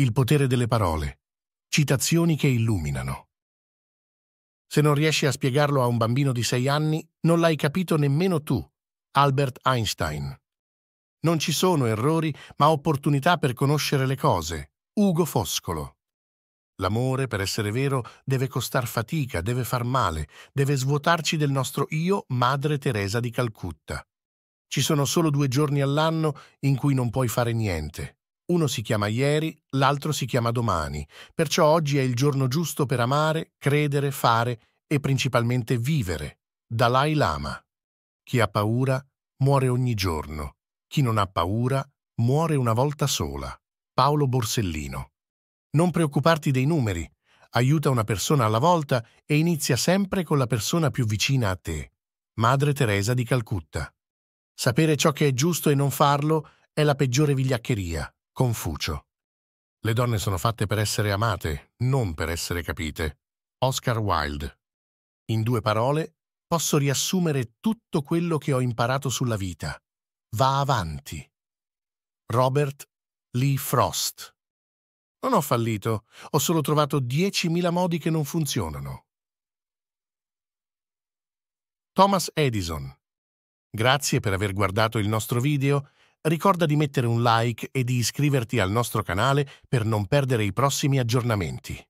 Il potere delle parole. Citazioni che illuminano. Se non riesci a spiegarlo a un bambino di sei anni, non l'hai capito nemmeno tu, Albert Einstein. Non ci sono errori, ma opportunità per conoscere le cose, Ugo Foscolo. L'amore, per essere vero, deve costar fatica, deve far male, deve svuotarci del nostro io, Madre Teresa di Calcutta. Ci sono solo due giorni all'anno in cui non puoi fare niente. Uno si chiama ieri, l'altro si chiama domani, perciò oggi è il giorno giusto per amare, credere, fare e principalmente vivere. Dalai Lama. Chi ha paura muore ogni giorno, chi non ha paura muore una volta sola. Paolo Borsellino. Non preoccuparti dei numeri, aiuta una persona alla volta e inizia sempre con la persona più vicina a te. Madre Teresa di Calcutta. Sapere ciò che è giusto e non farlo è la peggiore vigliaccheria. Confucio. Le donne sono fatte per essere amate, non per essere capite. Oscar Wilde. In due parole, posso riassumere tutto quello che ho imparato sulla vita. Va avanti. Robert Lee Frost. Non ho fallito, ho solo trovato 10.000 modi che non funzionano. Thomas Edison. Grazie per aver guardato il nostro video ricorda di mettere un like e di iscriverti al nostro canale per non perdere i prossimi aggiornamenti.